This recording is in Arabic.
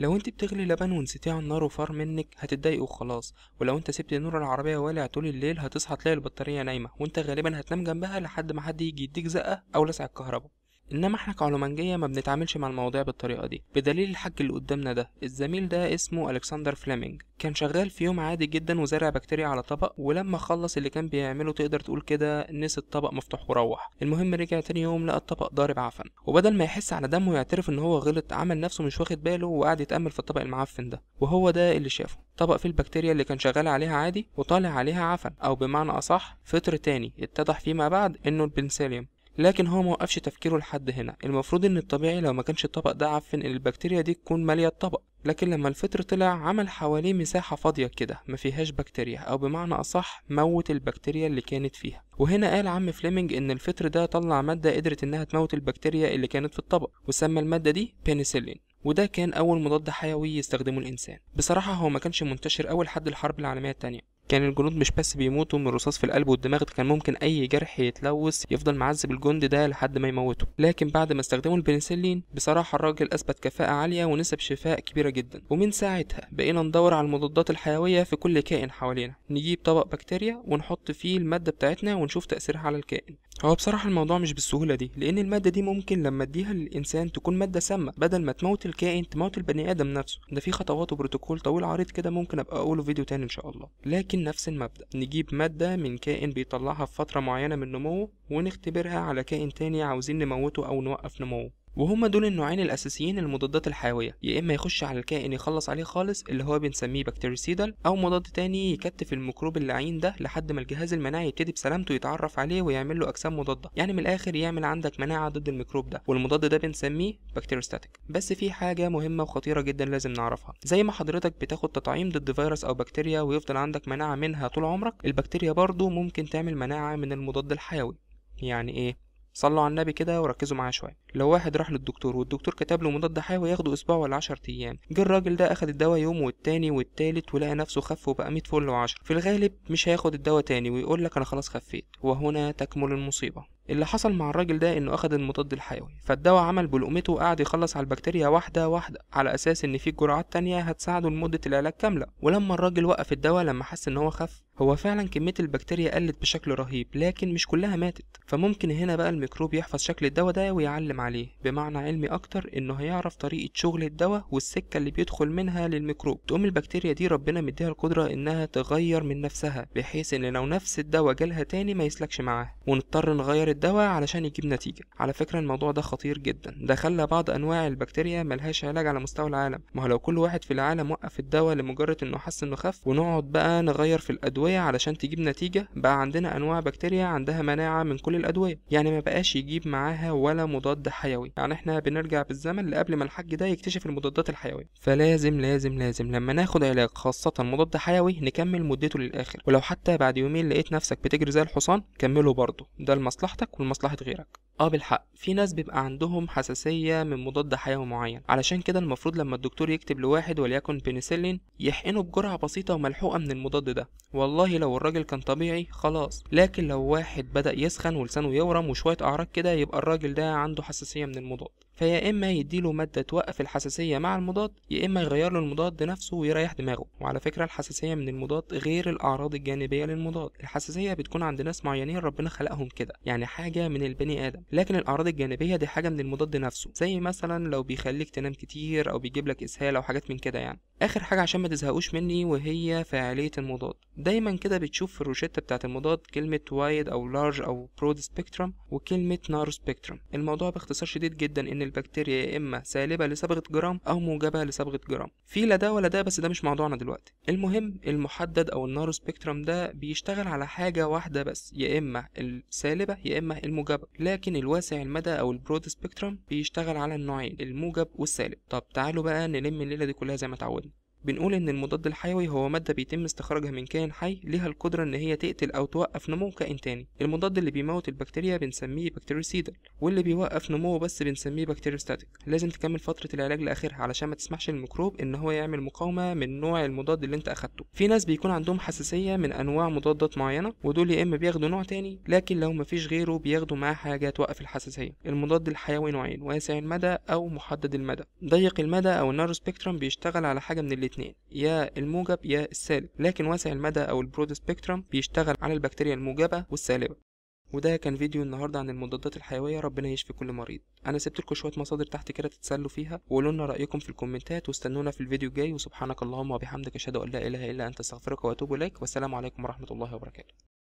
لو انت بتغلي لبن ونسيتيه على النار وفار منك هتتضايقي وخلاص ولو انت سبت نور العربيه والع طول الليل هتصحى تلاقي البطاريه نايمه وانت غالبا هتنام جنبها لحد ما حد يجي يديك زقه او لسع الكهرباء انما احنا كعلومنجيه ما بنتعاملش مع المواضيع بالطريقه دي بدليل الحاج اللي قدامنا ده الزميل ده اسمه الكسندر فليمنج كان شغال في يوم عادي جدا وزرع بكتيريا على طبق ولما خلص اللي كان بيعمله تقدر تقول كده نسي الطبق مفتوح وروح المهم رجع تاني يوم لقى الطبق ضارب عفن وبدل ما يحس على دمه ويعترف ان هو غلط عمل نفسه مش واخد باله وقعد يتامل في الطبق المعفن ده وهو ده اللي شافه طبق فيه البكتيريا اللي كان شغال عليها عادي وطالع عليها عفن او بمعنى اصح فطر تاني اتضح فيما بعد انه البنسليوم لكن هو ما وقفش تفكيره لحد هنا المفروض ان الطبيعي لو ما كانش الطبق ده عفن ان البكتيريا دي تكون ماليه الطبق لكن لما الفطر طلع عمل حواليه مساحه فاضيه كده ما فيهاش بكتيريا او بمعنى اصح موت البكتيريا اللي كانت فيها وهنا قال عم فليمنج ان الفطر ده طلع ماده قدرت انها تموت البكتيريا اللي كانت في الطبق وسمى الماده دي بنسلين وده كان أول مضاد حيوي يستخدمه الإنسان بصراحة هو ما كانش منتشر أول حد الحرب العالمية التانية كان الجنود مش بس بيموتوا من الرصاص في القلب والدماغ كان ممكن اي جرح يتلوث يفضل معذب الجندي ده لحد ما يموته لكن بعد ما استخدموا البنسلين بصراحه الراجل اثبت كفاءه عاليه ونسب شفاء كبيره جدا ومن ساعتها بقينا ندور على المضادات الحيويه في كل كائن حوالينا نجيب طبق بكتيريا ونحط فيه الماده بتاعتنا ونشوف تاثيرها على الكائن هو بصراحة الموضوع مش بالسهولة دي لأن المادة دي ممكن لما اديها للإنسان تكون مادة سامة بدل ما تموت الكائن تموت البني آدم نفسه ده في خطوات وبروتوكول طويل عريض كده ممكن أبقى أقوله في فيديو تاني إن شاء الله لكن نفس المبدأ نجيب مادة من كائن بيطلعها في فترة معينة من نموه ونختبرها على كائن تاني عاوزين نموته أو نوقف نموه وهما دول النوعين الاساسيين للمضادات الحيويه يا اما يخش على الكائن يخلص عليه خالص اللي هو بنسميه بكتيريسيدال او مضاد تاني يكتف الميكروب اللعين ده لحد ما الجهاز المناعي يبتدي بسلامته يتعرف عليه ويعمل له اجسام مضاده يعني من الاخر يعمل عندك مناعه ضد الميكروب ده والمضاد ده بنسميه بكتيروستاتيك بس في حاجه مهمه وخطيره جدا لازم نعرفها زي ما حضرتك بتاخد تطعيم ضد فيروس او بكتيريا ويفضل عندك مناعه منها طول عمرك البكتيريا برضه ممكن تعمل مناعه من المضاد الحيوي يعني ايه صلوا على النبي كده وركزوا معايا شويه لو واحد راح للدكتور والدكتور كتب له مضاد حيوي ياخده اسبوع ولا 10 ايام جه الراجل ده اخد الدواء يوم والتاني والتالت ولقى نفسه خف وبقى 100 فل و10 في الغالب مش هياخد الدواء تاني ويقول لك انا خلاص خفيت وهنا تكمل المصيبه اللي حصل مع الراجل ده انه اخد المضاد الحيوي فالدواء عمل بلقمته وقعد يخلص على البكتيريا واحده واحده على اساس ان في جرعات تانية هتساعده لمده العلاج كامله ولما الراجل وقف الدواء لما حس ان هو خف هو فعلا كميه البكتيريا قلت بشكل رهيب لكن مش كلها ماتت فممكن هنا بقى الميكروب يحفظ شكل الدواء ده ويعلم عليه بمعنى علمي اكتر انه هيعرف طريقه شغل الدواء والسكه اللي بيدخل منها للميكروب تقوم البكتيريا دي ربنا مديها القدره انها تغير من نفسها بحيث ان لو نفس الدواء جالها تاني ما يسلكش معاها ونضطر نغير الدواء علشان يجيب نتيجه على فكره الموضوع ده خطير جدا ده خلى بعض انواع البكتيريا ملهاش علاج على مستوى العالم ما هو لو كل واحد في العالم وقف الدواء لمجرد انه حس انه خف ونقعد بقى نغير في الادويه علشان تجيب نتيجه بقى عندنا انواع بكتيريا عندها مناعه من كل الادويه يعني ما بقاش يجيب معاها ولا مضاد حيوي يعني احنا بنرجع بالزمن لقبل ما الحاج ده يكتشف المضادات الحيويه فلازم لازم لازم لما ناخد علاج خاصه مضاد حيوي نكمل مدته للاخر ولو حتى بعد يومين لقيت نفسك بتجري زي الحصان كمله برضه ده لمصلحتك ولمصلحه غيرك اه بالحق في ناس بيبقى عندهم حساسية من مضاد حيوي معين علشان كده المفروض لما الدكتور يكتب لواحد وليكن بنسلين يحقنه بجرعة بسيطة وملحوقة من المضاد ده والله لو الراجل كان طبيعي خلاص لكن لو واحد بدأ يسخن ولسانه يورم وشوية أعراض كده يبقى الراجل ده عنده حساسية من المضاد فيا إما يديله مادة توقف الحساسية مع المضاد يا إما يغير له المضاد نفسه ويريح دماغه وعلى فكرة الحساسية من المضاد غير الأعراض الجانبية للمضاد الحساسية بتكون عند ناس معينين ربنا خلقهم كده يعني حاجة من البني آدم لكن الاعراض الجانبيه دي حاجه من المضاد نفسه زي مثلا لو بيخليك تنام كتير او بيجيب لك اسهال او حاجات من كده يعني اخر حاجه عشان ما تزهقوش مني وهي فاعليه المضاد دايما كده بتشوف في الروشته بتاعه المضاد كلمه وايد او لارج او برود سبيكترم وكلمه نارو سبيكترم الموضوع باختصار شديد جدا ان البكتيريا يا اما سالبه لصبغه جرام او موجبه لصبغه جرام في لا ده ولا ده بس ده مش موضوعنا دلوقتي المهم المحدد او النارو سبيكترم ده بيشتغل على حاجه واحده بس يا اما السالبه يا اما الموجبه لكن الواسع المدى او البرود سبيكترم بيشتغل على النوعين الموجب والسالب طب تعالوا بقى نلم الليله دي كلها زي ما اتعودنا بنقول إن المضاد الحيوي هو مادة بيتم استخراجها من كائن حي ليها القدرة إن هي تقتل أو توقف نمو كائن تاني المضاد اللي بيموت البكتيريا بنسميه بكتيريسيدال واللي بيوقف نموه بس بنسميه بكتيريوستاتيك لازم تكمل فترة العلاج لآخرها علشان ما تسمحش للميكروب إن هو يعمل مقاومة من نوع المضاد اللي أنت أخدته في ناس بيكون عندهم حساسية من أنواع مضادات معينة ودول يا إما بياخدوا نوع تاني لكن لو مفيش غيره بياخدوا معاه حاجة توقف الحساسية المضاد الحيوي نوعين واسع المدى أو محدد المدى ضيق المدى أو النارو سبيكترم بيشتغل على حاجة من اللي الاثنين يا الموجب يا السالب لكن واسع المدى أو البرود سبيكترم بيشتغل على البكتيريا الموجبة والسالبة وده كان فيديو النهاردة عن المضادات الحيوية ربنا يشفي كل مريض أنا سبت لكم شوية مصادر تحت كده تتسلوا فيها وقولوا لنا رأيكم في الكومنتات واستنونا في الفيديو الجاي وسبحانك اللهم وبحمدك أشهد أن لا إله إلا أنت أستغفرك وأتوب إليك والسلام عليكم ورحمة الله وبركاته